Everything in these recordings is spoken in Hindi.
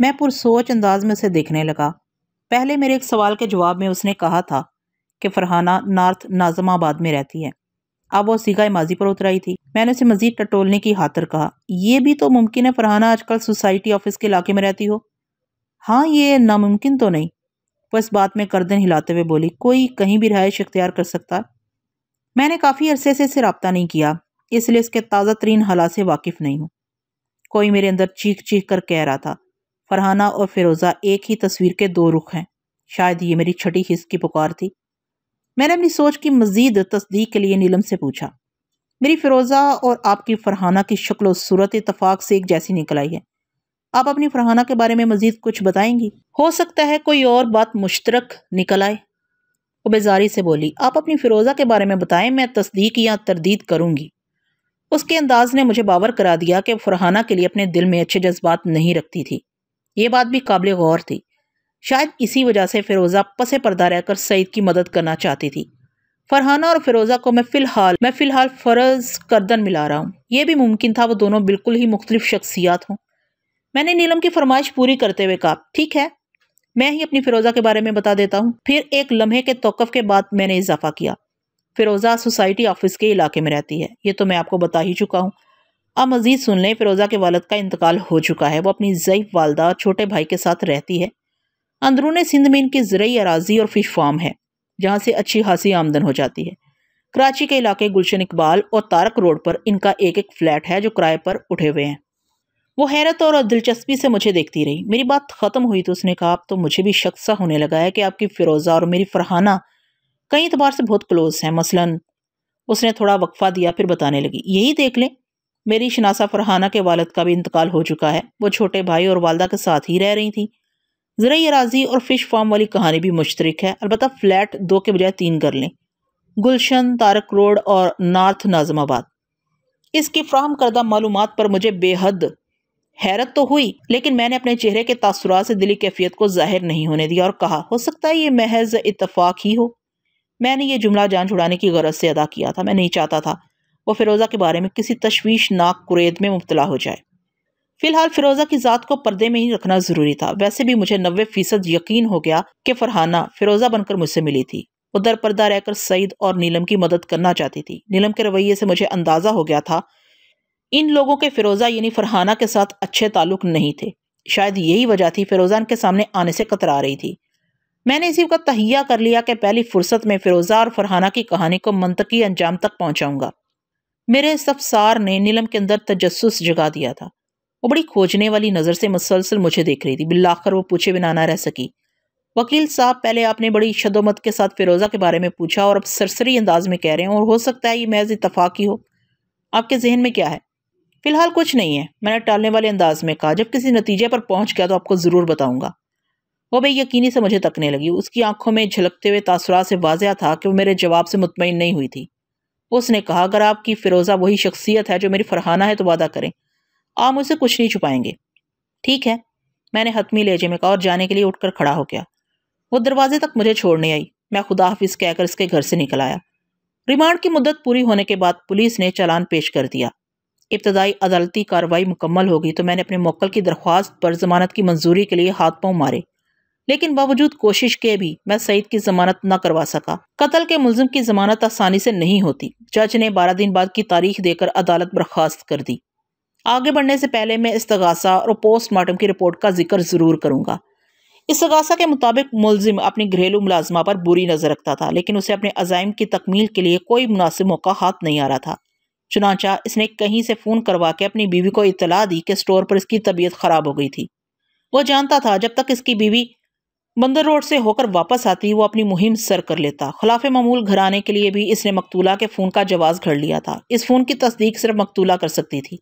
मैं पुरसोच अंदाज में उसे देखने लगा पहले मेरे एक सवाल के जवाब में उसने कहा था कि फरहाना नार्थ नाजमाबाद में रहती है अब वो सीगा माजी पर उतर आई थी मैंने उसे मजीद टटोलने की हाथर कहा यह भी तो मुमकिन है फरहाना आजकल सोसाइटी ऑफिस के इलाके में रहती हो हाँ ये नामुमकिन तो नहीं वो इस बात में करदन हिलाते हुए बोली कोई कहीं भी रहायश इख्तियार कर सकता मैंने काफ़ी अरसे से इसे रबता नहीं किया इसलिए इसके ताज़ा तरीन हालात से वाकिफ़ नहीं हूँ कोई मेरे अंदर चीख चीख कर कह रहा था फरहाना और फिरोज़ा एक ही तस्वीर के दो रुख हैं शायद ये मेरी छठी हिस्स की पुकार थी मैंने अपनी सोच की मज़ीद तस्दीक के लिए नीलम से पूछा मेरी फ़िरोज़ा और आपकी फ़रहाना की शक्ल और सूरत इतफाक़ से एक जैसी निकल आई है आप अपनी फ़रहाना के बारे में मज़ीद कुछ बताएंगी हो सकता है कोई और बात मुश्तरक निकल आए वो बेजारी से बोली आप अपनी फ़िरोज़ा के बारे में बताएं मैं तस्दीक या तरदीद करूँगी उसके अंदाज ने मुझे बावर करा दिया कि फ़रहाना के लिए अपने दिल में अच्छे जज्बात नहीं रखती थी ये बात भी काबिल गौर थी शायद इसी वजह से फ़िरोज़ा पसे पर्दा रहकर सईद की मदद करना चाहती थी फरहाना और फिरोज़ा को मैं फ़िलहाल मैं फ़िलहाल फ़र्ज़ करदन मिला रहा हूँ यह भी मुमकिन था वो दोनों बिल्कुल ही मुख्तलिफ शख्सियात हों मैंने नीलम की फरमाइश पूरी करते हुए कहा ठीक है मैं ही अपनी फ़िरोज़ा के बारे में बता देता हूँ फिर एक लम्हे के तोक़ के बाद मैंने इजाफ़ा किया फ़िरोज़ा सोसाइटी ऑफिस के इलाके में रहती है ये तो मैं आपको बता ही चुका हूँ आप मज़ीद सुन लें फ़िरोज़ा के वालद का इंतकाल हो चुका है वो अपनी ज़ैफ़ वालदा और छोटे भाई के साथ रहती है अंदरून सिंध में इनकी ज़रूरी अराजी और फ़िश फार्म है जहाँ से अच्छी खासी आमदन हो जाती है कराची के इलाके गुलशन इकबाल और तारक रोड पर इनका एक एक फ्लैट है जो किराए पर उठे हुए हैं वो हैरत और दिलचस्पी से मुझे देखती रही मेरी बात ख़त्म हुई तो उसने कहा अब तो मुझे भी शक सा होने लगा है कि आपकी फ़िरोज़ा और मेरी फरहाना कई अतबार से बहुत क्लोज हैं मसलन उसने थोड़ा वक्फा दिया फिर बताने लगी यही देख लें मेरी शनासा फरहाना के वालद का भी इंतकाल हो चुका है वो छोटे भाई और वालदा के साथ ही रह रही थी ज़रा अराजी और फ़िश फार्म वाली कहानी भी मुश्तरक है अलबत् फ़्लैट दो के बजाय तीन कर लें गुलशन तारक रोड और नार्थ नाजमाबाद इसकी फ्राहम करदा मालूम पर मुझे बेहद हैरत तो हुई लेकिन मैंने अपने चेहरे के तसरा से दिली कैफियत को जाहिर नहीं होने दिया और कहा हो सकता है ये महज इतफाक़ ही हो मैंने ये जुमला जान छुड़ाने की गरज से अदा किया था मैं नहीं चाहता था व फ़िरोज़ा के बारे में किसी तश्वीशनाक कुरेद में मुबतला हो जाए फ़िलहाल फ़िरोज़ा की ज़ात को पर्दे में ही रखना ज़रूरी था वैसे भी मुझे नबे फ़ीसद यकीन हो गया कि फ़रहाना फ़िरोज़ा बनकर मुझसे मिली थी उधर पर्दा रहकर सईद और नीलम की मदद करना चाहती थी नीलम के रवैये से मुझे अंदाज़ा हो गया था इन लोगों के फ़िरोज़ा यानी फ़रहाना के साथ अच्छे ताल्लुक नहीं थे शायद यही वजह थी फ़िरोज़ा के सामने आने से कतरा रही थी मैंने इसी वक्त तहिया कर लिया कि पहली फुर्सत में फ़िरोज़ा और फरहाना की कहानी को मनतकी अंजाम तक पहुँचाऊँगा मेरे सफसार ने नीलम के अंदर तजस्स जगा दिया था वो बड़ी खोजने वाली नज़र से मुसलसल मुझे देख रही थी बिल्लाखर वो पूछे बिना ना रह सकी वकील साहब पहले आपने बड़ी शदोमत के साथ फिरोज़ा के बारे में पूछा और अब सरसरी अंदाज में कह रहे हैं और हो सकता है ये महज इतफाक़ी हो आपके जहन में क्या है फ़िलहाल कुछ नहीं है मैंने टालने वाले अंदाज में कहा जब किसी नतीजे पर पहुंच गया तो आपको ज़रूर बताऊंगा वो भाई यकीनी से मुझे तकने लगी उसकी आंखों में झलकते हुए तासरा से वाजिया था कि वो मेरे जवाब से मुतमिन नहीं हुई थी उसने कहा अगर आपकी फ़िरोज़ा वही शख्सियत है जो मेरी फरहाना है तो वादा करें आप मुझसे कुछ नहीं छुपाएंगे ठीक है मैंने हतमी लेजे में कहा और जाने के लिए उठकर खड़ा हो गया वो दरवाजे तक मुझे छोड़ने आई मैं खुदा हाफिज़ कहकर इसके घर से निकल आया रिमांड की मुद्दत पूरी होने के बाद पुलिस ने चालान पेश कर दिया इब्तदाई अदालती कार्रवाई मुकम्मल होगी तो मैंने अपने मोकल की दरख्वास्त पर जमानत की मंजूरी के लिए हाथ पाँव मारे लेकिन बावजूद कोशिश के भी मैं सईद की जमानत न करवा सका कत्ल के मुलजिम की जमानत आसानी से नहीं होती जज ने बारह दिन बाद की तारीख देकर अदालत बर्खास्त कर दी आगे बढ़ने से पहले मैं इस्तगासा और पोस्टमार्टम की रिपोर्ट का जिक्र ज़रूर करूँगा इस्तगासा के मुताबिक मुलजिम अपनी घरेलू मुलाजमा पर बुरी नज़र रखता था लेकिन उसे अपने अजाइम की तकमील के लिए कोई मुनासिब मौका हाथ नहीं आ रहा था चुनाचा इसने कहीं से फ़ोन करवा के अपनी बीवी को इतला दी कि स्टोर पर इसकी तबीयत ख़राब हो गई थी वो जानता था जब तक इसकी बीवी बंदर रोड से होकर वापस आती वो अपनी मुहिम सर कर लेता खिलाफ ममूल आने के लिए भी इसने मकतूला के फ़ोन का जवाब घड़ लिया था इस फ़ोन की तस्दीक सिर्फ मकतूला कर सकती थी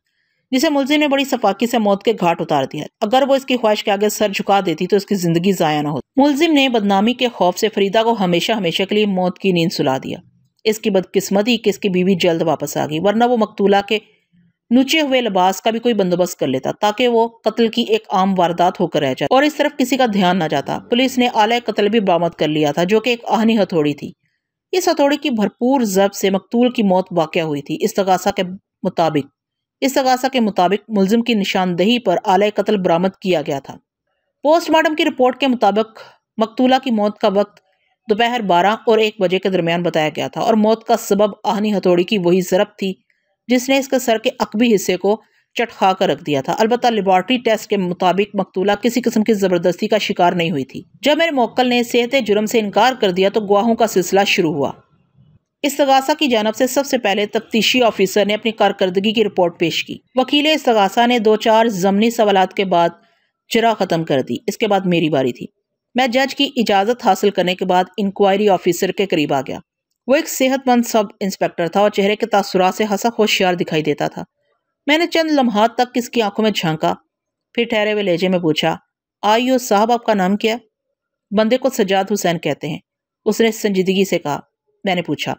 जिसे मुलजिम ने बड़ी सफाकी से मौत के घाट उतार दिया अगर वो इसकी ख्वाहिश के आगे सर झुका देती तो इसकी ज़िंदगी ज़ाया न होती मुलजिम ने बदनामी के खौफ से फरीदा को हमेशा हमेशा के लिए मौत की नींद सुला दिया इसकी बदकिस्मती कि इसकी बीवी जल्द वापस आ गई वरना वो मकतूला के नुचे हुए लिबास का भी कोई बंदोबस्त कर लेता ताकि वो कत्ल की एक आम वारदात होकर रह जाए और इस तरफ किसी का ध्यान न जाता पुलिस ने आला कत्ल भी बरामद कर लिया था जो कि एक आहनी हथौड़ी थी इस हथौड़ी की भरपूर जब से मकतूल की मौत वाक़ हुई थी इस तगासा के मुताबिक इस तगासा के मुताबिक मुलजिम की निशानदेही पर आला कत्ल बरामद किया गया था पोस्टमार्टम की रिपोर्ट के मुताबिक मकतूला की मौत का वक्त दोपहर बारह और एक बजे के दरमियान बताया गया था और मौत का सबब आहनी हथौड़ी की वही जरब थी जिसने इसके सर के अकबी हिस्से को चटखा कर रख दिया था अलबत्त लेबॉर्ट्री टेस्ट के मुताबिक मकतूला किसी किस्म की ज़बरदस्ती का शिकार नहीं हुई थी जब मेरे मोक्ल ने सेहत जुर्म से इनकार कर दिया तो गुआहों का सिलसिला शुरू हुआ इस तगासा की जानब से सबसे पहले तफ्तीशी ऑफिसर ने अपनी कारकर्दगी की रिपोर्ट पेश की वकील इस तगासा ने दो चार ज़मनी सवाल के बाद चरा ख़त्म कर दी इसके बाद मेरी बारी थी मैं जज की इजाज़त हासिल करने के बाद इंक्वायरी ऑफिसर के करीब आ गया वो एक सेहतमंद सब इंस्पेक्टर था और चेहरे के तसरा से हंसा होशियार दिखाई देता था मैंने चंद लम्हात तक किसकी आंखों में झांका फिर ठहरे हुए लहजे में पूछा आईओ साहब आपका नाम क्या बंदे को सजाद हुसैन कहते हैं उसने संजीदगी से कहा मैंने पूछा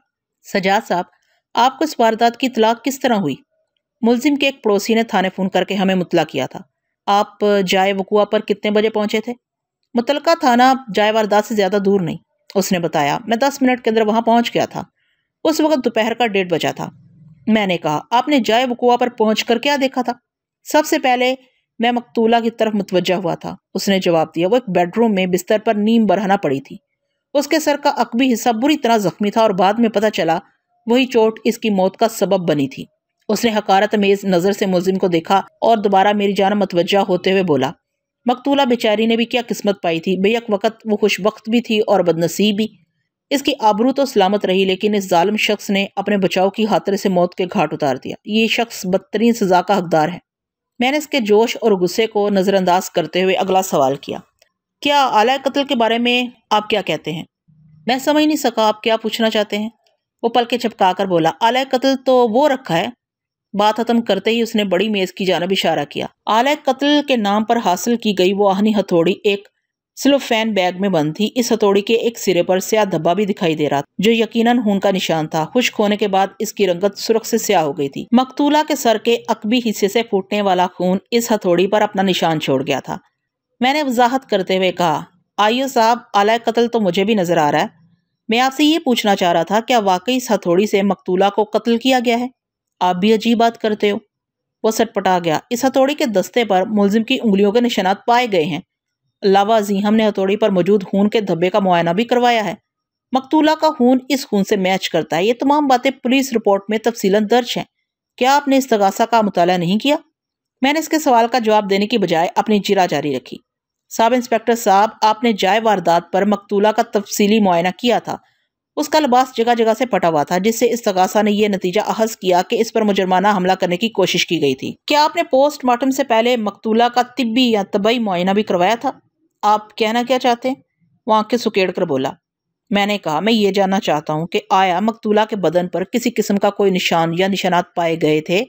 सजाद साहब आपको इस वारदात की इतलाक किस तरह हुई मुलजिम के एक पड़ोसी ने थाने फ़ोन करके हमें मुतला किया था आप जाए वकुआ पर कितने बजे पहुंचे थे मुतलका थाना जाए वारदात से ज़्यादा दूर नहीं उसने बताया मैं दस मिनट के अंदर वहाँ पहुँच गया था उस वक्त दोपहर का डेढ़ बजा था मैंने कहा आपने जाए वकुआ पर पहुँच कर क्या देखा था सबसे पहले मैं मकतूला की तरफ मुतवजा हुआ था उसने जवाब दिया वो एक बेडरूम में बिस्तर पर नीम बरहना पड़ी थी उसके सर का अकबी हिस्सा बुरी तरह जख्मी था और बाद में पता चला वही चोट इसकी मौत का सबब बनी थी उसने हकारत मेज नज़र से मुलिम को देखा और दोबारा मेरी जान मतवजा होते हुए बोला मकतूला बेचारी ने भी क्या किस्मत पाई थी बेयक वक़्त वो वक्त भी थी और बदनसीब भी इसकी आबरू तो सलामत रही लेकिन इस ालम शख्स ने अपने बचाव की हाथरे से मौत के घाट उतार दिया ये शख्स बदतरीन सज़ा का हकदार है मैंने इसके जोश और गुस्से को नज़रअंदाज करते हुए अगला सवाल किया क्या आला कत्ल के बारे में आप क्या कहते हैं मैं समझ नहीं सका आप क्या पूछना चाहते हैं वो पल के छपका कर बोला आला कत्ल तो वो रखा है बात खत्म करते ही उसने बड़ी मेज की जानब इशारा किया आला कत्ल के नाम पर हासिल की गई वो आहनी हथौड़ी एक सिलोफैन बैग में बंद थी इस हथौड़ी के एक सिरे पर स्याह धब्बा भी दिखाई दे रहा था जो यकीनन खून का निशान था खुश्क होने के बाद इसकी रंगत सुरख से स्याह हो गई थी मकतूला के सर के अकबी हिस्से से फूटने वाला खून इस हथौड़ी पर अपना निशान छोड़ गया था मैंने वजाहत करते हुए कहा आइयो साहब आला कत्ल तो मुझे भी नजर आ रहा है मैं आपसे ये पूछना चाह रहा था क्या वाकई इस हथौड़ी से मकतूला को कत्ल किया गया है आप भी अजीब बात करते हो वह सटपटा गया इस हथौड़ी के दस्ते पर मुलजिम की उंगलियों के निशानात पाए गए हैं अलावा अजीहम ने हथौड़ी पर मौजूद खून के धब्बे का मुआयना भी करवाया है मकतूला का खून इस खून से मैच करता है ये तमाम बातें पुलिस रिपोर्ट में तफसीला दर्ज हैं क्या आपने इस तगासा का मुताला नहीं किया मैंने इसके सवाल का जवाब देने की बजाय अपनी जिरा जारी रखी सब इंस्पेक्टर साहब आपने जाय वारदात पर मकतूला का तफसीली मुआयना किया था उसका लिबास जगह जगह से पटा हुआ था जिससे इस तगासा ने यह नतीजा अहज किया कि इस पर मुजरमाना हमला करने की कोशिश की गई थी क्या आपने पोस्टमार्टम से पहले मकतूला का तिब्बी या तबई मुआयना भी करवाया था आप कहना क्या चाहते हैं वह आंखें सुकेड़ कर बोला मैंने कहा मैं ये जानना चाहता हूँ कि आया मकतूला के बदन पर किसी किस्म का कोई निशान या निशानात पाए गए थे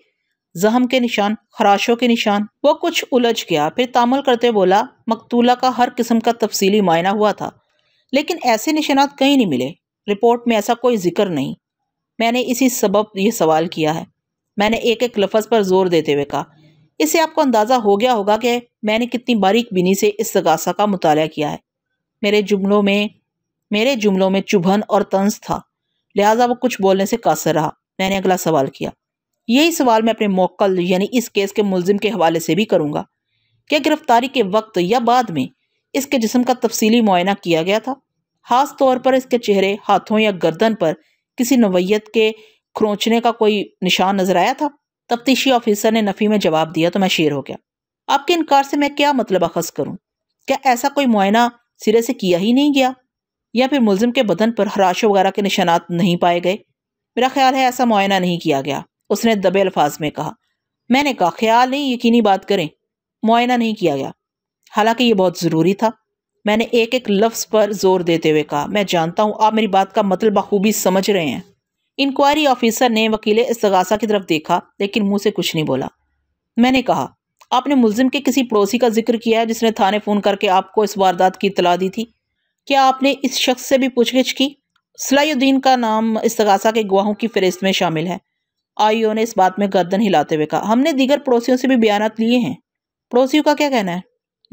जहम के निशान खराशों के निशान वो कुछ उलझ गया फिर तामल करते बोला मकतूला का हर किस्म का तफसीली मायना हुआ था लेकिन ऐसे निशानात कहीं नहीं मिले रिपोर्ट में ऐसा कोई जिक्र नहीं मैंने इसी सबब ये सवाल किया है मैंने एक एक लफज पर जोर देते हुए कहा इससे आपको अंदाज़ा हो गया होगा कि मैंने कितनी बारीक बिनी से इस सगासा का मुताल किया है मेरे जुमलों में मेरे जुमलों में चुभन और तंज था लिहाजा वो कुछ बोलने से कासर रहा मैंने अगला सवाल किया यही सवाल मैं अपने मोकल यानी इस केस के मुलजिम के हवाले से भी करूँगा क्या गिरफ्तारी के वक्त या बाद में इसके जिसम का तफसीली मुआयना किया गया था ख़ास तौर पर इसके चेहरे हाथों या गर्दन पर किसी नवयत के खरोंचने का कोई निशान नज़र आया था तफ्तीशी तो ऑफिसर ने नफ़ी में जवाब दिया तो मैं शेर हो गया आपके इनकार से मैं क्या मतलब अखज़ करूँ क्या ऐसा कोई मुआयना सिरे से किया ही नहीं गया या फिर मुलजिम के बदन पर हराशों वगैरह के निशानात नहीं पाए गए मेरा ख्याल है ऐसा मुआयना नहीं किया गया उसने दबे अल्फाज में कहा मैंने कहा ख्याल नहीं यकीनी बात करें मुआयना नहीं किया गया हालांकि ये बहुत ज़रूरी था मैंने एक एक लफ्ज़ पर जोर देते हुए कहा मैं जानता हूँ आप मेरी बात का मतलब बखूबी समझ रहे हैं इंक्वायरी ऑफिसर ने वकील इसगासा की तरफ देखा लेकिन मुंह से कुछ नहीं बोला मैंने कहा आपने मुलजिम के किसी पड़ोसी का जिक्र किया है जिसने थाने फ़ोन करके आपको इस वारदात की इतला दी थी क्या आपने इस शख्स से भी पूछगिछ की सलाहुद्दीन का नाम इसगासा के गवाहों की फहरिस्त में शामिल है आईओ ने इस बात में गर्दन हिलाते हुए कहा हमने दीगर पड़ोसियों से भी बयान लिए हैं पड़ोसियों का क्या कहना है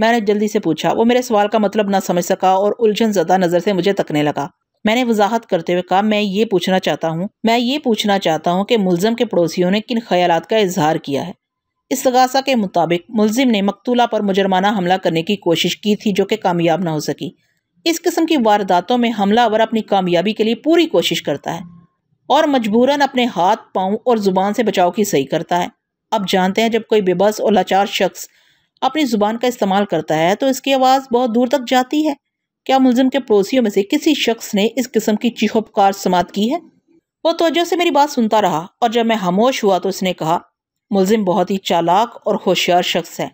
मैंने जल्दी से पूछा वो मेरे सवाल का मतलब ना समझ सका और उलझन ज्यादा नज़र से मुझे तकने लगा मैंने वजाहत करते हुए कहा मैं ये पूछना चाहता हूँ मैं ये पूछना चाहता हूँ कि मुलजम के पड़ोसियों ने किन ख्याल का इजहार किया है इस तगासा के मुताबिक मुलजिम ने मकतूला पर मुजरमाना हमला करने की कोशिश की थी जो कि कामयाब ना हो सकी इस किस्म की वारदातों में हमलावर अपनी कामयाबी के लिए पूरी कोशिश करता है और मजबूरन अपने हाथ पाँव और ज़ुबान से बचाव की सही करता है अब जानते हैं जब कोई बेबस और लाचार शख्स अपनी ज़ुबान का इस्तेमाल करता है तो इसकी आवाज़ बहुत दूर तक जाती है क्या मुलजिम के पड़ोसियों में से किसी शख्स ने इस किस्म की चीखो पुकार समात की है वो तोजह से मेरी बात सुनता रहा और जब मैं खामोश हुआ तो उसने कहा मुलजिम बहुत ही चालाक और होशियार शख्स है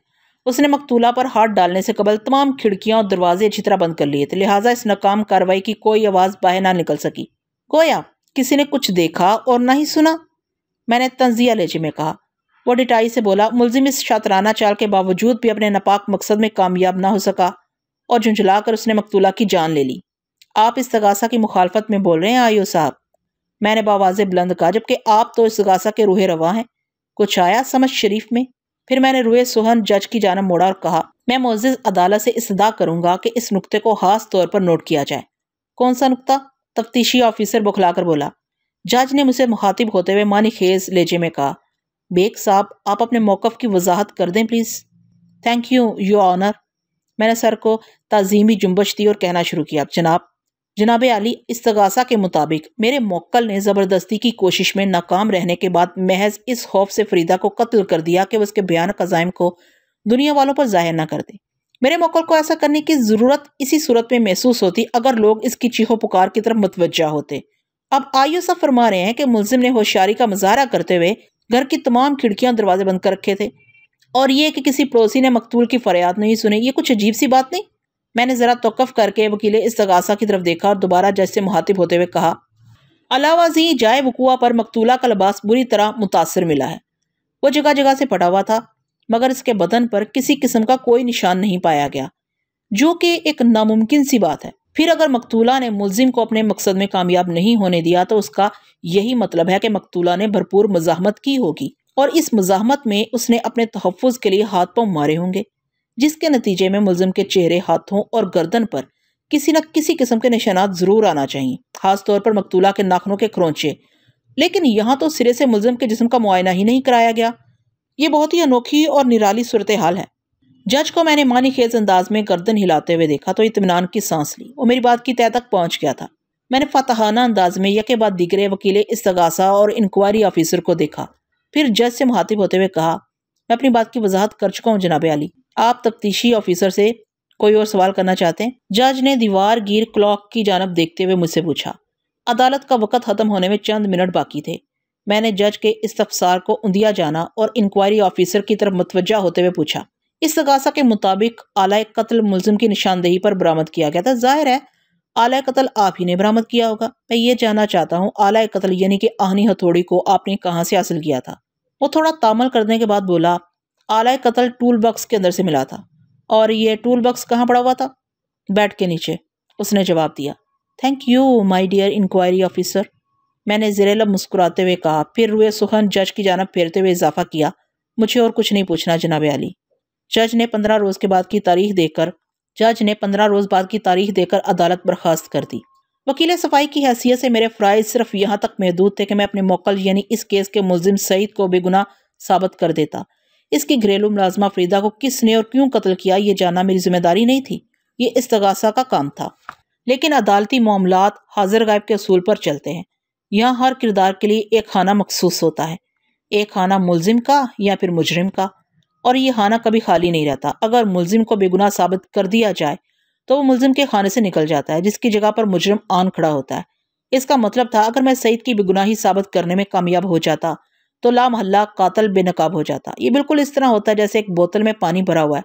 उसने मकतूला पर हाथ डालने से कबल तमाम खिड़कियां और दरवाजे अच्छी तरह बंद कर लिए थे लिहाजा इस नाकाम कार्रवाई की कोई आवाज़ बाहर ना निकल सकी गोया किसी ने कुछ देखा और ना ही सुना मैंने तंजिया लेजे में कहा वो डिटाई से बोला मुलजिम इस शातराना चाल के बावजूद भी अपने नापाक मकसद में कामयाब ना हो सका और झुंझुलाकर कर उसने मकतूला की जान ले ली आप इस तगासा की मुखालफत में बोल रहे हैं आयो साहब मैंने बावाज बुलंद कहा जबकि आप तो इस तगासा के रूहे रवा हैं कुछ आया समझ शरीफ में फिर मैंने रूए सुहन जज की जानब मोड़ा और कहा मैं मोजि अदालत से इसदा करूंगा कि इस नुकते को खास तौर पर नोट किया जाए कौन सा नुकता तफ्तीशी ऑफिसर बुखलाकर बोला जज ने मुझे मुखातिब होते हुए मानी खेज लेजे में कहा बेग साहब आप अपने मौक़ की वजाहत कर दें please thank you your honour मैंने सर को तज़ीमी जुम्बश दी और कहना शुरू किया जनाब जनाब अली तगासा के मुताबिक मेरे मोक्ल ने ज़बरदस्ती की कोशिश में नाकाम रहने के बाद महज इस खौफ से फरीदा को कत्ल कर दिया कि उसके बयान कज़ाइम को दुनिया वालों पर ज़ाहिर ना कर दे मेरे मोकल को ऐसा करने की ज़रूरत इसी सूरत में महसूस होती अगर लोग इसकी चीहो पुकार की तरफ मतवजा होते अब आयु सब फरमा रहे हैं कि मुलजिम ने होशियारी का मुजाहरा करते हुए घर की तमाम खिड़कियां दरवाजे बंद कर रखे थे और ये कि किसी पड़ोसी ने मकतूल की फरियाद नहीं सुनी ये कुछ अजीब सी बात नहीं मैंने ज़रा तोकफ़ करके वकील इस तगासा की तरफ देखा और दोबारा जज से मुहातिब होते हुए कहा अलावा जी जाए वकूआ पर मकतूला का लबास बुरी तरह मुतासर मिला है वह जगह जगह से पटा हुआ था मगर इसके बदन पर किसी किस्म का कोई निशान नहीं पाया गया जो कि एक नामुमकिन सी बात है फिर अगर मकतूला ने मुलिम को अपने मकसद में कामयाब नहीं होने दिया तो उसका यही मतलब है कि मकतूला ने भरपूर मजामत की होगी और इस मजामत में उसने अपने तहफ़ के लिए हाथ पाँव मारे होंगे जिसके नतीजे में मुलिम के चेहरे हाथों और गर्दन पर किसी न किसी किस्म के निशानात ज़रूर आना चाहिए खास तौर पर मकतूला के नाखनों के क्रोचे लेकिन यहाँ तो सिरे से मुलिम के जिसम का मुआयना ही नहीं कराया गया ये बहुत ही अनोखी और निराली सूरत हाल है जज को मैंने मानी खेज अंदाज में गर्दन हिलाते हुए देखा तो इतमान की सांस ली और मेरी बात की तय तक पहुंच गया था मैंने फतहाना अंदाज में यके बाद दिगरे वकील इस्तगासा और इंक्वायरी ऑफिसर को देखा फिर जज से मुहातिब होते हुए कहा मैं अपनी बात की वजाहत कर चुका हूँ जनाब अली आप तफ्तीशी ऑफिसर से कोई और सवाल करना चाहते हैं जज ने दीवार गिर क्लॉक की जानब देखते हुए मुझसे पूछा अदालत का वक़्त ख़त्म होने में चंद मिनट बाकी थे मैंने जज के इस्तफसार को उंधिया जाना और इंक्वायरी ऑफिसर की तरफ मतवजा होते हुए पूछा इस तगासा के मुताबिक आला कत्ल मुलम की निशानदेही पर बरामद किया गया था जाहिर है आला कत्ल आप ही ने बरामद किया होगा मैं ये जानना चाहता हूँ आला कत्ल यानी कि आहनी हथौड़ी को आपने कहाँ से हासिल किया था वो थोड़ा तामल करने के बाद बोला आला कत्ल टूल बक्स के अंदर से मिला था और ये टूल बक्स कहाँ पड़ा हुआ था बैठ के नीचे उसने जवाब दिया thank you my dear inquiry officer मैंने ज़रेलब मुस्कुराते हुए कहा फिर रुए सुखन जज की जानब फेरते हुए इजाफा किया मुझे और कुछ नहीं पूछना जनाब अली जज ने पंद्रह रोज़ के बाद की तारीख देकर जज ने पंद्रह रोज़ बाद की तारीख देकर अदालत बर्खास्त कर दी वकील सफाई की हैसियत से मेरे फ्राइज सिर्फ यहाँ तक महदूद थे कि मैं अपने मोकल यानी इस केस के मुलिम सईद को बेगुना साबित कर देता इसकी घरेलू मुलाजमा फरीदा को किसने और क्यों कत्ल किया ये जानना मेरी जिम्मेदारी नहीं थी ये इस्तगासा का काम था लेकिन अदालती मामला हाजिर गायब के असूल पर चलते हैं यहाँ हर किरदार के लिए एक खाना मखसूस होता है एक खाना मुलजिम का या फिर मुजरिम का और ये खाना कभी खाली नहीं रहता अगर मुलजिम को बेगुनाह साबित कर दिया जाए तो वो मुलजिम के खाने से निकल जाता है जिसकी जगह पर मुजरम आन खड़ा होता है इसका मतलब था अगर मैं सईद की बेगुनाही साबित करने में कामयाब हो जाता तो ला मोहल्ला कातल बेनकाब हो जाता ये बिल्कुल इस तरह होता है जैसे एक बोतल में पानी भरा हुआ है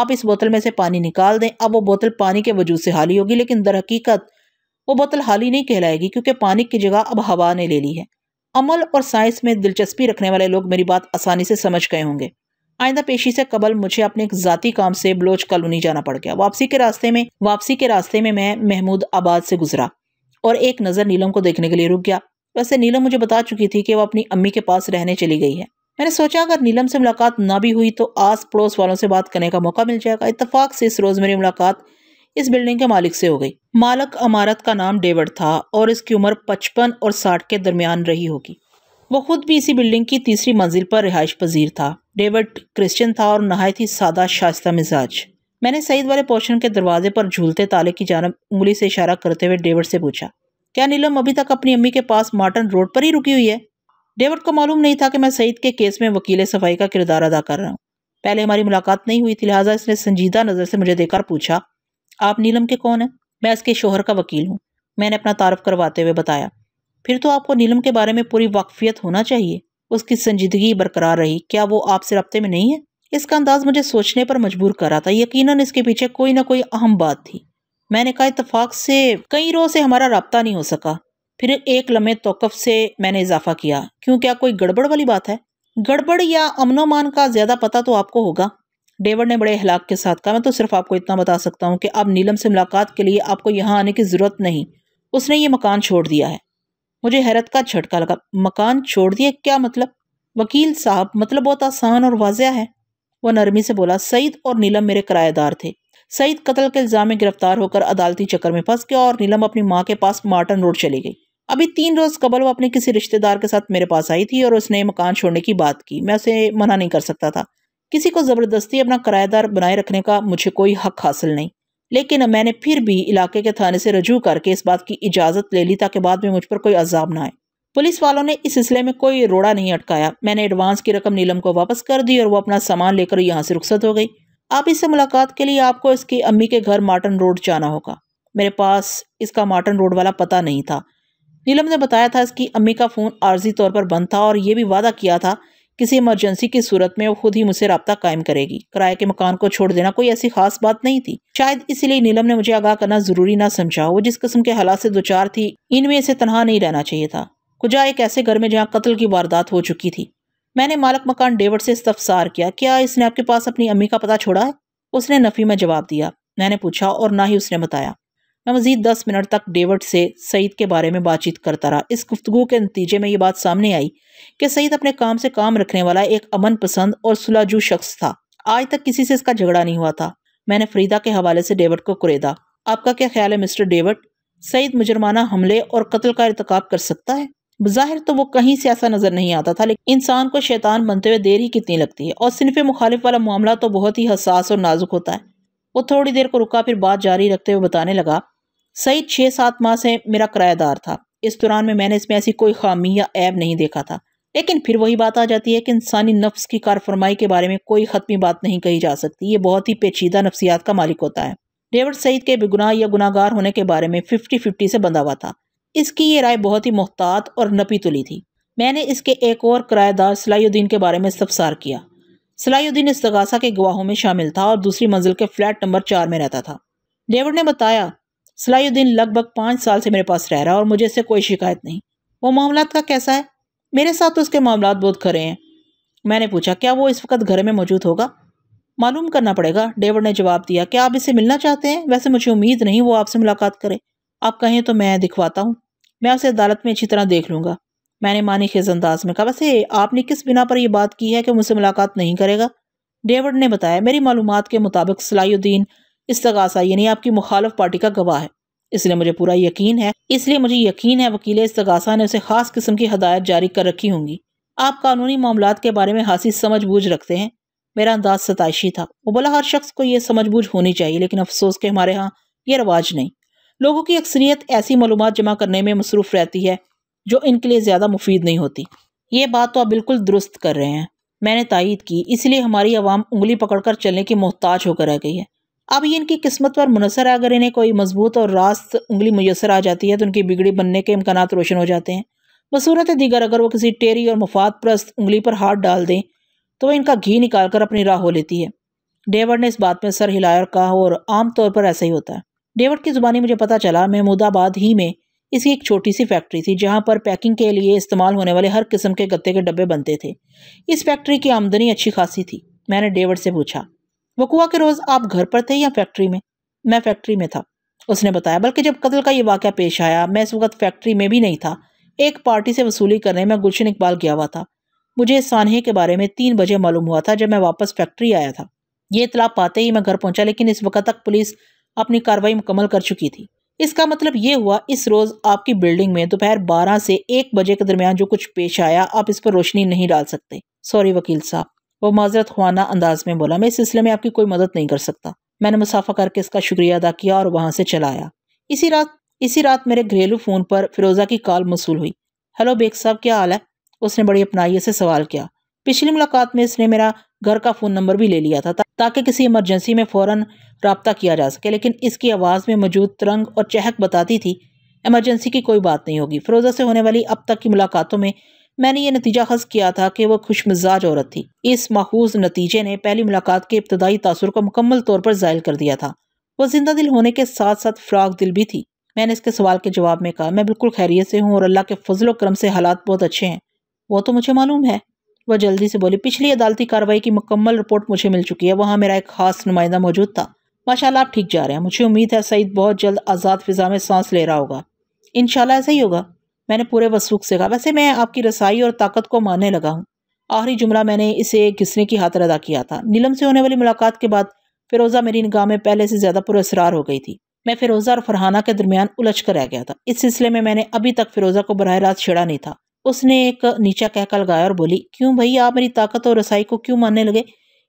आप इस बोतल में से पानी निकाल दें अब वो बोतल पानी के वजूद से हाली होगी लेकिन दरहकीकत वो बोतल हाली नहीं कहलाएगी क्योंकि पानी की जगह अब हवा ने ले ली है अमल और साइंस में दिलचस्पी रखने वाले लोग मेरी बात आसानी से समझ गए होंगे आइंदा पेशी से कबल मुझे अपने एक जाती काम से बलोच कॉलोनी जाना पड़ गया वापसी के रास्ते में वापसी के रास्ते में मैं महमूद आबाद से गुजरा और एक नज़र नीलम को देखने के लिए रुक गया वैसे नीलम मुझे बता चुकी थी कि वह अपनी अम्मी के पास रहने चली गई है मैंने सोचा अगर नीलम से मुलाकात ना भी हुई तो आस पड़ोस वालों से बात करने का मौका मिल जाएगा इतफाक से इस रोज़ मेरी मुलाकात इस बिल्डिंग के मालिक से हो गई मालक अमारत का नाम डेविड था और इसकी उम्र पचपन और साठ के दरमियान रही होगी वो खुद भी इसी बिल्डिंग की तीसरी मंजिल पर रिहाइश पजीर था डेविड क्रिश्चियन था और नहायत ही सादा शास्ता मिजाज मैंने सईद वाले पोर्शन के दरवाजे पर झूलते ताले की जानब उंगली से इशारा करते हुए डेविड से पूछा क्या नीलम अभी तक अपनी अम्मी के पास मार्टन रोड पर ही रुकी हुई है डेविड को मालूम नहीं था कि मैं सईद के केस में वकील सफाई का किरदार अदा कर रहा हूँ पहले हमारी मुलाकात नहीं हुई थी लिहाजा इसने संजीदा नज़र से मुझे देखकर पूछा आप नीलम के कौन हैं मैं इसके शोहर का वकील हूँ मैंने अपना तारफ़ करवाते हुए बताया फिर तो आपको नीलम के बारे में पूरी वाकफियत होना चाहिए उसकी संजीदगी बरकरार रही क्या वो आपसे रबते में नहीं है इसका अंदाज मुझे सोचने पर मजबूर कर रहा था यकीनन इसके पीछे कोई ना कोई अहम बात थी मैंने कहा इतफाक से कई रोज से हमारा रबता नहीं हो सका फिर एक लम्हे तोकफ से मैंने इजाफा किया क्यों क्या कोई गड़बड़ वाली बात है गड़बड़ या अमनोमान का ज़्यादा पता तो आपको होगा डेवर ने बड़े हलाक के साथ कहा मैं तो सिर्फ आपको इतना बता सकता हूँ कि अब नीलम से मुलाकात के लिए आपको यहाँ आने की ज़रूरत नहीं उसने ये मकान छोड़ दिया है मुझे हैरत का झटका लगा मकान छोड़ दिए क्या मतलब वकील साहब मतलब बहुत आसान और वाजिया है वह नरमी से बोला सईद और नीलम मेरे किराएदार थे सईद कत्ल के इल्ज़ाम में गिरफ्तार होकर अदालती चक्कर में फंस गया और नीलम अपनी माँ के पास मार्टन रोड चली गई अभी तीन रोज़ कबल वो अपने किसी रिश्तेदार के साथ मेरे पास आई थी और उसने मकान छोड़ने की बात की मैं उसे मना नहीं कर सकता था किसी को ज़बरदस्ती अपना किराएदार बनाए रखने का मुझे कोई हक हासिल नहीं लेकिन मैंने फिर भी इलाके के थाने से रजू करके इस बात की इजाज़त ले ली ताकि बाद में मुझ पर कोई अजाब ना आए पुलिस वालों ने इस सिलसिले में कोई रोड़ा नहीं अटकाया मैंने एडवांस की रकम नीलम को वापस कर दी और वो अपना सामान लेकर यहाँ से रुखसत हो गई आप इससे मुलाकात के लिए आपको इसकी अम्मी के घर मार्टन रोड जाना होगा मेरे पास इसका मार्टन रोड वाला पता नहीं था नीलम ने बताया था इसकी अम्मी का फ़ोन आर्जी तौर पर बंद था और ये भी वादा किया था किसी इमरजेंसी की सूरत में वो खुद ही मुझसे रबता कायम करेगी किराए के मकान को छोड़ देना कोई ऐसी खास बात नहीं थी शायद इसीलिए नीलम ने मुझे आगाह करना जरूरी ना समझा वो जिस किस्म के हालात से चार थी इनमें इसे तनहा नहीं रहना चाहिए था कुजा एक ऐसे घर में जहाँ कत्ल की वारदात हो चुकी थी मैंने मालक मकान डेविड से इस्तफसार किया क्या इसने आपके पास अपनी अम्मी का पता छोड़ा है उसने नफ़ी में जवाब दिया मैंने पूछा और ना ही उसने बताया मैं मज़ीद दस मिनट तक डेविड से सईद के बारे में बातचीत करता रहा इस गुफ्तु के नतीजे में ये बात सामने आई कि सईद अपने काम से काम रखने वाला एक अमन पसंद और सुलाजू शख्स था आज तक किसी से इसका झगड़ा नहीं हुआ था मैंने फरीदा के हवाले से डेविड को कुरेदा आपका क्या ख्याल है मिस्टर डेविड सईद मुजरमाना हमले और कत्ल का इरतकब कर सकता है बाहिर तो वो कहीं से ऐसा नज़र नहीं आता था लेकिन इंसान को शैतान बनते हुए देर ही कितनी लगती है और सिनफ मुखालिफ वाला मामला तो बहुत ही हसास और नाजुक होता है वो थोड़ी देर को रुका फिर बात जारी रखते हुए बताने लगा सईद छः सात माह से मेरा किराएदार था इस दौरान में मैंने इसमें ऐसी कोई खामी या ऐब नहीं देखा था लेकिन फिर वही बात आ जाती है कि इंसानी नफ्स की कारफरमाई के बारे में कोई ख़त्मी बात नहीं कही जा सकती ये बहुत ही पेचीदा नफसियात का मालिक होता है डेविड सईद के बेगुनाह या गुनागार होने के बारे में फिफ्टी फिफ्टी से बंधा हुआ था इसकी ये राय बहुत ही मोहतात और नपी तुली थी मैंने इसके एक और किराएदार सलाहुद्दीन के बारे में इस्तफसार किया सलाहुद्दीन तगासा के गवाहों में शामिल था और दूसरी मंजिल के फ्लैट नंबर चार में रहता था डेविड ने बताया सलाहुद्दीन लगभग पाँच साल से मेरे पास रह रहा है और मुझे इससे कोई शिकायत नहीं वो मामला का कैसा है मेरे साथ तो उसके मामला बहुत खरे हैं मैंने पूछा क्या वो इस वक्त घर में मौजूद होगा मालूम करना पड़ेगा डेवर ने जवाब दिया क्या आप इसे मिलना चाहते हैं वैसे मुझे उम्मीद नहीं वो आपसे मुलाकात करे आप कहें तो मैं दिखवाता हूँ मैं उसे अदालत में अच्छी तरह देख लूँगा मैंने मानी खेज अंदाज में कहा वैसे आपने किस बिना पर यह बात की है कि मुझसे मुलाकात नहीं करेगा डेवर ने बताया मेरी मालूम के मुताबिक सलाहुद्दीन इस्तगासा यानी आपकी मुखालफ पार्टी का गवाह है इसलिए मुझे पूरा यकीन है इसलिए मुझे यकीन है वकील इस्तगासा ने उसे ख़ास किस्म की हदायत जारी कर रखी होंगी आप कानूनी मामला के बारे में हासिल समझ बूझ रखते हैं मेरा अंदाज सताइशी था वो बोला हर शख्स को यह समझ बूझ होनी चाहिए लेकिन अफसोस के हमारे यहाँ यह रवाज नहीं लोगों की अक्सरियत ऐसी मालूम जमा करने में मसरूफ़ रहती है जो इनके लिए ज़्यादा मुफीद नहीं होती ये बात तो आप बिल्कुल दुरुस्त कर रहे हैं मैंने तायद की इसलिए हमारी आवाम उंगली पकड़कर चलने की मोहताज होकर रह गई है अब ये इनकी किस्मत पर मुनसर है अगर इन्हें कोई मजबूत और रास्त उंगली मैसर आ जाती है तो उनकी बिगड़ी बनने के इम्कान रोशन हो जाते हैं बसूरत दीगर अगर वो किसी टेरी और मफाद प्रस्त उंगली पर हाथ डाल दें तो वह इनका घी निकाल कर अपनी राह हो लेती है डेवड ने इस बात में सर हिलाया और कहा और आम तौर पर ऐसा ही होता है डेवड की ज़ुबानी मुझे पता चला महमूदाबाद ही में इसकी एक छोटी सी फैक्ट्री थी जहाँ पर पैकिंग के लिए इस्तेमाल होने वाले हर किस्म के गत्ते के डब्बे बनते थे इस फैक्ट्री की आमदनी अच्छी खासी थी मैंने डेवड से पूछा वकुआ के रोज़ आप घर पर थे या फैक्ट्री में मैं फैक्ट्री में था उसने बताया बल्कि जब कत्ल का ये वाक्य पेश आया मैं इस वक्त फैक्ट्री में भी नहीं था एक पार्टी से वसूली करने में गुलशन इकबाल गया हुआ था मुझे इस सानहे के बारे में तीन बजे मालूम हुआ था जब मैं वापस फैक्ट्री आया था ये इतला पाते ही मैं घर पहुंचा लेकिन इस वक्त तक पुलिस अपनी कार्रवाई मुकम्मल कर चुकी थी इसका मतलब ये हुआ इस रोज़ आपकी बिल्डिंग में दोपहर बारह से एक बजे के दरमियान जो कुछ पेश आया आप इस पर रोशनी नहीं डाल सकते सॉरी वकील साहब वो माजरत खुवाना अंदाज में बोला मैं इस सिलसिले में आपकी कोई मदद नहीं कर सकता मैंने मुसाफा करके इसका शुक्रिया अदा किया और वहां से चलाया इसी रात इसी रात मेरे घरेलू फ़ोन पर फिरोज़ा की कॉल मसूल हुई हेलो बेग साहब क्या हाल है उसने बड़ी अपनाइय से सवाल किया पिछली मुलाकात में इसने मेरा घर का फ़ोन नंबर भी ले लिया था ताकि किसी इमरजेंसी में फ़ौरन रबता किया जा सके लेकिन इसकी आवाज़ में मौजूद तरंग और चहक बताती थी इमरजेंसी की कोई बात नहीं होगी फिरोज़ा से होने वाली अब तक की मुलाकातों में मैंने ये नतीजा हज किया था कि वह खुश मिजाज औरत थी इस माखूज नतीजे ने पहली मुलाकात के इब्तदाई तासर को मुकम्मल तौर पर ज़ायल कर दिया था वह जिंदा दिल होने के साथ साथ फ्राक दिल भी थी मैंने इसके सवाल के जवाब में कहा मैं बिल्कुल खैरियत से हूँ और अल्लाह के फजल करम से हालात बहुत अच्छे हैं वो तो मुझे मालूम है वह जल्दी से बोली पिछली अदालती कार्रवाई की मुकम्मल रिपोर्ट मुझे मिल चुकी है वहाँ मेरा एक खास नुमाइंदा मौजूद था माशाला आप ठीक जा रहे हैं मुझे उम्मीद है सईद बहुत जल्द आज़ाद फिज़ा में सांस ले रहा होगा इन ऐसा ही होगा मैंने पूरे वसूख से कहा वैसे मैं आपकी रसाई और ताकत को मानने लगा हूँ आखिरी जुमला मैंने इसे घिसने की हाथर अदा किया था नीलम से होने वाली मुलाकात के बाद फिरोज़ा मेरी निगाह में पहले से ज़्यादा पुरसरार हो गई थी मैं फिरोज़ा और फरहाना के दरमियान उलझ कर रह गया था इस सिलसिले में मैंने अभी तक फिरोज़ा को बरह रात छेड़ा नहीं था उसने एक नीचा कहकर लगाया और बोली क्यों भाई आप मेरी ताकत और रसाई को क्यों मानने लगे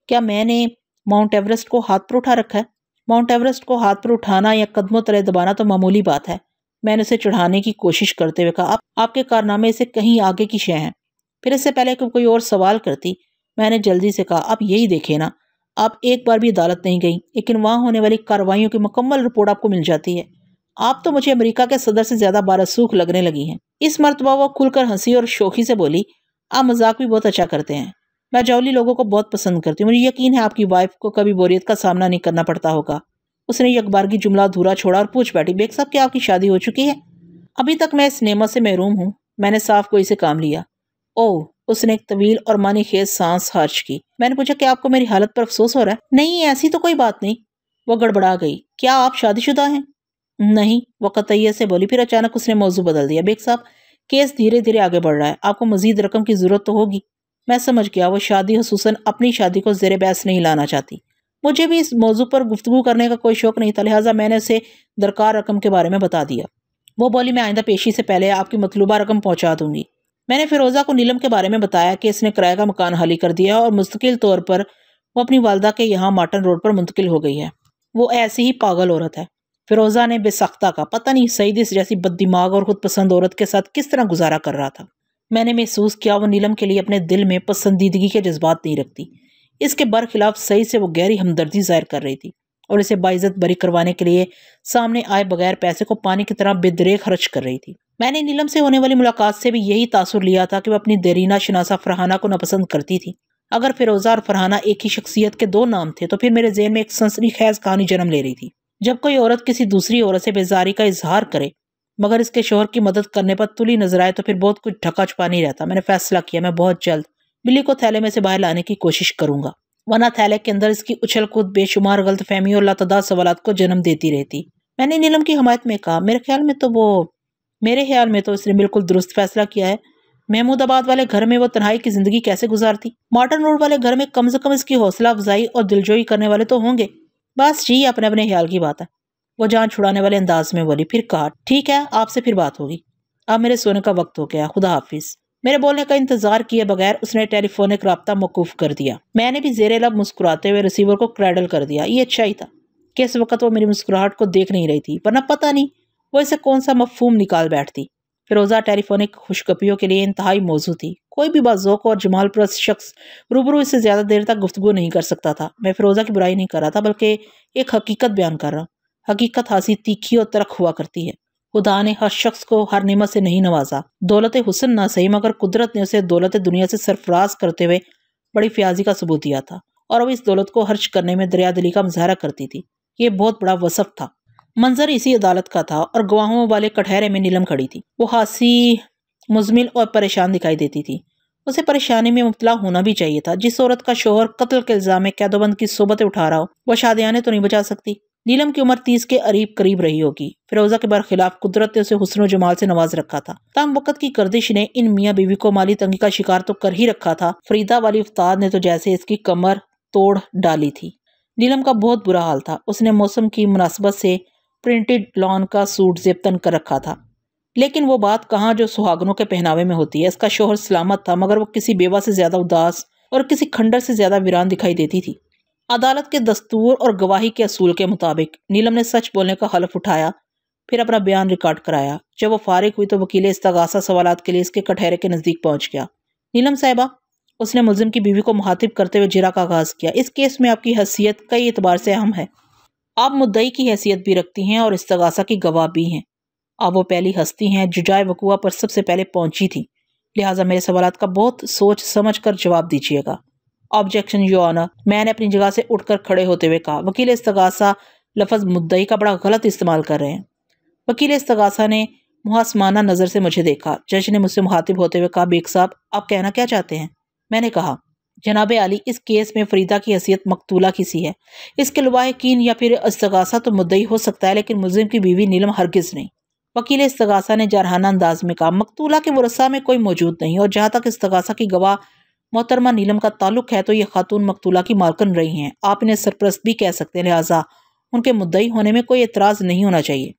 क्या मैंने माउंट एवरेस्ट को हाथ पर उठा रखा है माउंट एवरेस्ट को हाथ पर उठाना या कदमों तले दबाना तो मामूली बात है मैंने उसे चढ़ाने की कोशिश करते हुए कहा आप, आपके कारनामे इसे कहीं आगे की शय हैं फिर इससे पहले कि कोई और सवाल करती मैंने जल्दी से कहा आप यही देखे ना आप एक बार भी अदालत नहीं गई लेकिन वहाँ होने वाली कार्रवाइयों की मुकम्मल रिपोर्ट आपको मिल जाती है आप तो मुझे अमेरिका के सदर से ज़्यादा बारसूख लगने लगी हैं इस मरतबा वह खुलकर हंसी और शोखी से बोली आप मजाक भी बहुत अच्छा करते हैं मैं जौली लोगों को बहुत पसंद करती हूँ मुझे यकीन है आपकी वाइफ को कभी बोरियत का सामना नहीं करना पड़ता होगा उसने ये अखबार की जुमला अधूरा छोड़ा और पूछ बैठी बेग साहब क्या आपकी शादी हो चुकी है अभी तक मैं इस नेमत से महरूम हूँ मैंने साफ कोई से काम लिया ओह उसने एक तवील और मानी खेज सांस खर्च की मैंने पूछा क्या आपको मेरी हालत पर अफसोस हो रहा है नहीं ऐसी तो कोई बात नहीं वो गड़बड़ा गई क्या आप शादीशुदा हैं नहीं वो कतैया से बोली फिर अचानक उसने मौजू बदल दिया बेग साहब केस धीरे धीरे आगे बढ़ रहा है आपको मजीद रकम की ज़रूरत तो होगी मैं समझ गया वो शादी खसूस अपनी शादी को जेर बहस नहीं लाना चाहती मुझे भी इस मौजू पर गुफ्तु करने का कोई शौक़ नहीं था लिहाजा मैंने उसे दरकार रकम के बारे में बता दिया वो बोली मैं आइंदा पेशी से पहले आपकी मतलूबा रकम पहुँचा दूंगी मैंने फिरोज़ा को नीलम के बारे में बताया कि इसने किराए का मकान हाली कर दिया और मुस्तकिल तौर पर वो अपनी वालदा के यहाँ मार्टन रोड पर मुंतकिल हो गई है वो ऐसी ही पागल औरत है फिरोज़ा ने बेसख्ता का पता नहीं सईद इस जैसी बददिमाग और खुद पसंद औरत के साथ किस तरह गुजारा कर रहा था मैंने महसूस किया वो नीलम के लिए अपने दिल में पसंदीदगी के जज्बात नहीं रखती इसके बरखिलाफ सही से वो गहरी हमदर्दी जाहिर कर रही थी और इसे बाइज़त बरी करवाने के लिए सामने आए बगैर पैसे को पानी की तरह बेदरे खर्च कर रही थी मैंने नीलम से होने वाली मुलाकात से भी यही तासुर लिया था कि वह अपनी देरीना शनासा फरहाना को नापसंद करती थी अगर फिरोजा और फरहाना एक ही शख्सियत के दो नाम थे तो फिर मेरे जहन में एक सनसनी खैज कहानी जन्म ले रही थी जब कोई औरत किसी दूसरी औरत से बेजारी का इजहार करे मगर इसके शोहर की मदद करने पर तुली नजर आए तो फिर बहुत कुछ ढका छुपा नहीं रहता मैंने फैसला किया मैं बहुत जल्द बिल्ली को थैले में से बाहर लाने की कोशिश करूंगा वरना थैले के अंदर इसकी उछल कूद बेशुमार फहमी और लातदा सवाल को जन्म देती रहती मैंने नीलम की हमायत में कहा मेरे ख्याल में तो वो मेरे ख्याल में तो इसने बिल्कुल दुरुस्त फैसला किया है महमूदाबाद वाले घर में वो तनहाई की जिंदगी कैसे गुजारती मॉडर्न रोड वाले घर में कम से कम इसकी हौसला अफजाई और दिलजोई करने वाले तो होंगे बस जी अपने अपने ख्याल की बात है वो जान छुड़ाने वाले अंदाज में बोली फिर कहा ठीक है आपसे फिर बात होगी अब मेरे सोने का वक्त हो गया खुदा हाफिज़ मेरे बोलने का इंतजार किए बगैर उसने टेलीफोनिक रबता मौकूफ कर दिया मैंने भी जेर लब मुस्कुराते हुए रिसीवर को क्रैडल कर दिया ये अच्छा ही था किस वक्त वो मेरी मुस्कुराहट को देख नहीं रही थी वरना पता नहीं वो इसे कौन सा मफहूम निकाल बैठती फिरोज़ा टेलीफोनिक खुशकपियों के लिए इंतहाई मौजू थी कोई भी बाजोक और जमाल परस्त शख्स रूबरू इससे ज़्यादा देर तक गुफ्तु नहीं कर सकता था मैं फिरोज़ा की बुराई नहीं कर रहा था बल्कि एक हकीकत बयान कर रहा हूँ हकीकत हासी तीखी और तरक हुआ करती है खुदा ने हर शख्स को हर नमत से नहीं नवाजा दौलत हुसन ना सही मगर कुदरत ने उसे दौलत दुनिया से सरफराज करते हुए बड़ी फ्याजी का सबूत दिया था और वह इस दौलत को खर्च करने में दरिया दिली का मुजाहरा करती थी ये बहुत बड़ा वसफ था मंजर इसी अदालत का था और गवाहों वाले कटहरे में नीलम खड़ी थी वो हासी मुजमिल और परेशान दिखाई देती थी उसे परेशानी में मुबला होना भी चाहिए था जिस औरत का शोहर कत्ल के इल्ज़ाम में कैदोबंद की सोबत उठा रहा हो वह शादियाने तो नहीं बचा सकती नीलम की उम्र तीस के अरीब करीब रही होगी फिरोजा के बरखिलाफ कुदरत ने उसे हुसन जमाल से नवाज रखा था तम वक़्त की गर्दिश ने इन मियाँ बीवी को माली तंगी का शिकार तो कर ही रखा था फरीदा वाली उफ्ताद ने तो जैसे इसकी कमर तोड़ डाली थी नीलम का बहुत बुरा हाल था उसने मौसम की मुनासबत से प्रिंटेड लॉन का सूट जेबतन कर रखा था लेकिन वो बात कहाँ जो सुहागनों के पहनावे में होती है इसका शोहर सलामत था मगर वो किसी बेवा से ज़्यादा उदास और किसी खंडर से ज़्यादा वीरान दिखाई देती थी अदालत के दस्तूर और गवाही के असूल के मुताबिक नीलम ने सच बोलने का हलफ उठाया फिर अपना बयान रिकॉर्ड कराया जब वो फारिग हुई तो वकील इस्तगासा सवाल के लिए इसके कठहरे के नज़दीक पहुंच गया नीलम साहिबा उसने मुलिम की बीवी को मुहातिब करते हुए जिरा का आगाज़ किया इस केस में आपकी हैसियत कई एतबार से अहम है आप मुद्दई की हैसियत भी रखती हैं और इस्तगासा की गवाह भी हैं आप वो पहली हस्ती हैं जो जाए वकूआ पर सबसे पहले पहुंची थी लिहाजा मेरे सवाल का बहुत सोच समझ कर जवाब दीजिएगा ऑब्जेक्शन यो आना मैंने अपनी जगह से उठकर खड़े होते हुए कहा वकील इस्तगासा लफज मुद्दई का बड़ा गलत इस्तेमाल कर रहे हैं वकील इस्तगासा ने मुहासमाना नज़र से मुझे देखा जज ने मुझसे मुखातिब होते हुए कहा बेग साहब आप कहना क्या चाहते हैं मैंने कहा जनाब अली इस केस में फरीदा की हैसियत मकतूला की सी है इसके लवाह कीन या फिर इस्तगासा तो मुद्दई हो सकता है लेकिन मुजिम की बीवी नीलम हरगिज़ नहीं वकील इस्तगासा ने जारहाना अंदाज में कहा मकतूला के वरसा में कोई मौजूद नहीं और जहाँ तक इस्तगासा की गवाह मोहतरमा नीलम का ताल्लुक है तो ये खातून मकतूला की मारकन रही हैं आप इन्हें सरप्रस्त भी कह सकते हैं लिहाजा उनके मुद्दई होने में कोई एतराज़ नहीं होना चाहिए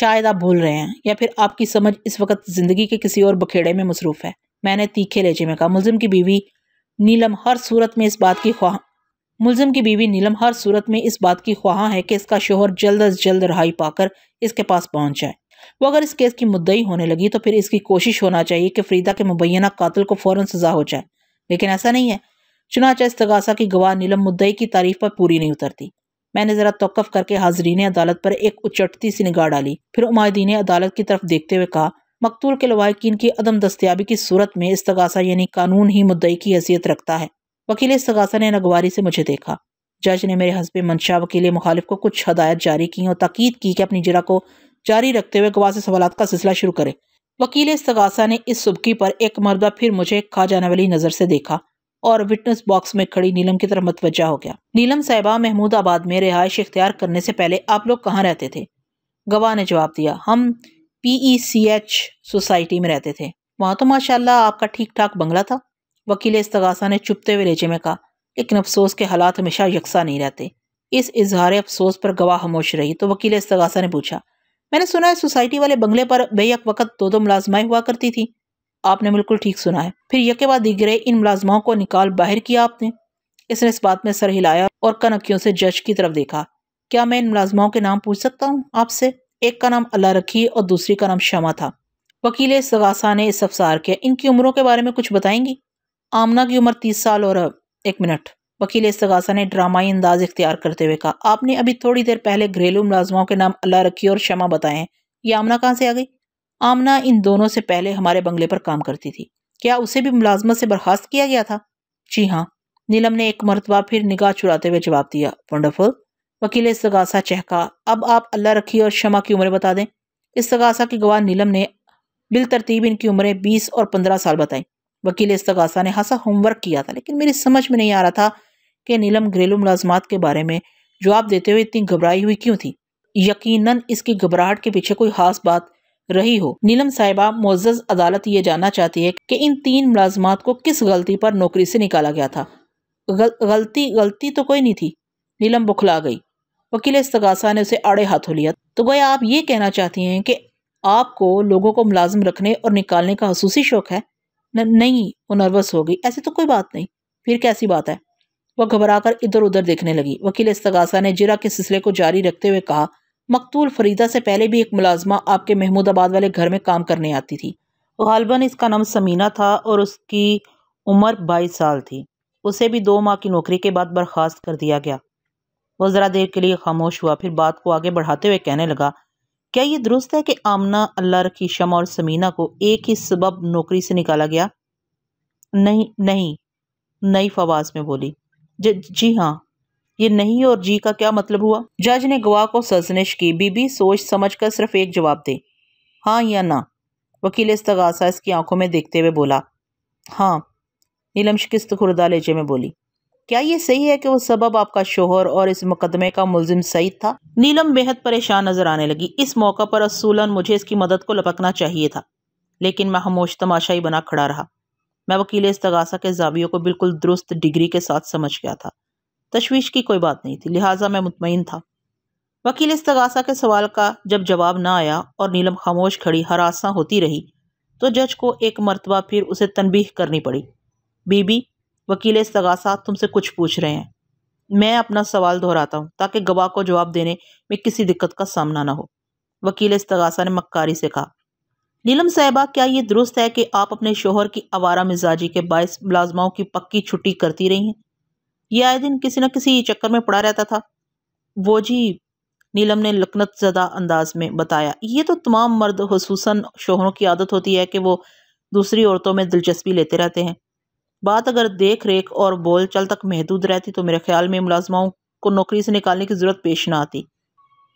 शायद आप भूल रहे हैं या फिर आपकी समझ इस वक्त ज़िंदगी के किसी और बखेड़े में मसरूफ़ है मैंने तीखे लेजे में कहा मुलम की बीवी नीलम हर सूरत में इस बात की ख्वाह मुलिम की बीवी नीलम हर सूरत में इस बात की ख्वाह है कि इसका शोहर जल्द अज जल्द रहाई पाकर इसके पास पहुंच जाए वो अगर इस केस की मुद्दई होने लगी तो फिर इसकी कोशिश होना चाहिए कि फरीदा के मुबैना कातल को फ़ौर सज़ा हो जाए लेकिन ऐसा नहीं है चुनाचा इस्तगासा की गवाह नीलम मुद्दई की तारीफ पर पूरी नहीं उतरती मैंने ज़रा तोकफ करके हाजरीन अदालत पर एक उचटती सी निगाह डाली फिर उमायदीन अदालत की तरफ देखते हुए कहा मकतूल के लवाकिन की अदम दस्तियाबी की सूरत में इस्तगासा यानी कानून ही मुद्दई की हैसियत रखता है वकील इस्तगासा ने नगवारी से मुझे देखा जज ने मेरे हसब मंशा वकील मुखालिफ को कुछ हदायत जारी की और ताकीद की कि अपनी जरा को जारी रखते हुए गवाह से सवाल का सिलसिला शुरू करे वकील सगासा ने इस सुबकी पर एक मरदा फिर मुझे खा जाने वाली नज़र से देखा और विटनेस बॉक्स में खड़ी नीलम की तरफ मतवजा हो गया नीलम साहिबा महमूदाबाद में रिहायश इख्तियार करने से पहले आप लोग कहाँ रहते थे गवाह ने जवाब दिया हम पी सी एच सोसाइटी में रहते थे वहाँ तो माशाला आपका ठीक ठाक बंगला था वकील इस्तगासा ने चुपते हुए लेजे में कहा लेकिन अफसोस के हालात हमेशा यकसा नहीं रहते इस इजहार अफसोस पर गवाह खामोश रही तो वकील इस्तगासा ने पूछा मैंने सुना है सोसाइटी वाले बंगले पर बेयक वक्त दो दो मुलाजमाएं हुआ करती थी आपने बिल्कुल ठीक सुना है फिर यके बाद दिगरे इन मुलाजमाओं को निकाल बाहर किया आपने इसने इस बात में सर हिलाया और कनकियों से जज की तरफ देखा क्या मैं इन मुलाजमाओं के नाम पूछ सकता हूँ आपसे एक का नाम अल्लाह रखी और दूसरी का नाम शमा था वकील सगासा ने इस अफसार किया इनकी उम्रों के बारे में कुछ बताएंगी आमना की उम्र तीस साल और एक मिनट वकील इसगासा ने ड्रामाई अंदाज इख्तियार करते हुए कहा आपने अभी थोड़ी देर पहले घरेलू मुलाजमाओं के नाम अल्लाह रखी और शमा बताए हैं ये आमना कहाँ से आ गई आमना इन दोनों से पहले हमारे बंगले पर काम करती थी क्या उसे भी मुलाजमत से बर्खास्त किया गया था जी हाँ नीलम ने एक मरतबा फिर निगाह चुराते हुए जवाब दिया वंडरफुल वकील इसगासा चहका अब आप अल्लाह रखी और शमा की उम्र बता दें इसगासा की गवाह नीलम ने बिल तरतीब इनकी उम्रें बीस और पंद्रह साल बताई वकील इसगासा ने हासा होमवर्क किया था लेकिन मेरी समझ में नहीं आ रहा था कि नीलम घरेलू मुलाजमत के बारे में जवाब देते हुए इतनी घबराई हुई क्यों थी यकीनन इसकी घबराहट के पीछे कोई खास बात रही हो नीलम साहिबा मोजज अदालत ये जानना चाहती है कि इन तीन मुलाजमत को किस गलती पर नौकरी से निकाला गया था गल, गलती गलती तो कोई नहीं थी नीलम बुखला गई वकील इस्तगासा ने उसे आड़े हाथों लिया तो गोया आप ये कहना चाहती हैं कि आपको लोगों को मुलाजम रखने और निकालने का खसूसी शौक है न, नहीं वो नर्वस हो गई ऐसी तो कोई बात नहीं फिर कैसी बात है वह घबराकर इधर उधर देखने लगी वकील इस्तगासा ने जिरा के सिलसिले को जारी रखते हुए कहा मकतूल फरीदा से पहले भी एक मुलाजमा आपके महमूदाबाद वाले घर में काम करने आती थी गालबन इसका नाम समीना था और उसकी उम्र बाईस साल थी उसे भी दो माह की नौकरी के बाद बर्खास्त कर दिया गया वह ज़रा देर के लिए खामोश हुआ फिर बात को आगे बढ़ाते हुए कहने लगा क्या ये दुरुस्त है कि आमना अल्लाह रखी शम और समीना को एक ही सबब नौकरी से निकाला गया नहीं नहीं नई फवाज में बोली जी हाँ ये नहीं और जी का क्या मतलब हुआ जज ने गवाह को सजनिश की बीबी सोच समझ कर सिर्फ एक जवाब दे हाँ या ना वकील तगासा इसकी आंखों में देखते हुए बोला हाँ नीलम शिकस्त खुरदा लेजे में बोली क्या ये सही है कि वो सबब आपका शोहर और इस मुकदमे का मुलजिम सईद था नीलम बेहद परेशान नजर आने लगी इस मौका पर असूलन मुझे इसकी मदद को लपकना चाहिए था लेकिन मैं हमोश तमाशाई बना खड़ा रहा मैं वकील तगासा के जावियों को बिल्कुल दुरुस्त डिग्री के साथ समझ गया था तशवीश की कोई बात नहीं थी लिहाजा मैं मुतमिन था वकील तगासा के सवाल का जब जवाब ना आया और नीलम खामोश खड़ी हरासा होती रही तो जज को एक मरतबा फिर उसे तनबीह करनी पड़ी बीबी वकील तगासा तुमसे कुछ पूछ रहे हैं मैं अपना सवाल दोहराता हूँ ताकि गवाह को जवाब देने में किसी दिक्कत का सामना ना हो वकील तगासा ने मक्कारी से कहा नीलम साहबा क्या ये दुरुस्त है कि आप अपने शोहर की आवारा मिजाजी के बायस मुलाजमाओं की पक्की छुट्टी करती रही हैं यह आए दिन किसी न किसी चक्कर में पड़ा रहता था वो जी नीलम ने लकनत ज़दा अंदाज में बताया ये तो तमाम मर्द खसूस शोहरों की आदत होती है कि वो दूसरी औरतों में दिलचस्पी लेते रहते हैं बात अगर देख रेख और बोल चल तक महदूद रहती तो मेरे ख्याल में मुलाजमाओं को नौकरी से निकालने की ज़रूरत पेश ना आती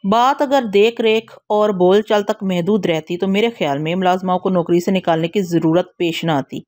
बात अगर देख रेख और बोल चाल तक महदूद रहती तो मेरे ख्याल में मुलाजमाओं को नौकरी से निकालने की ज़रूरत पेश ना आती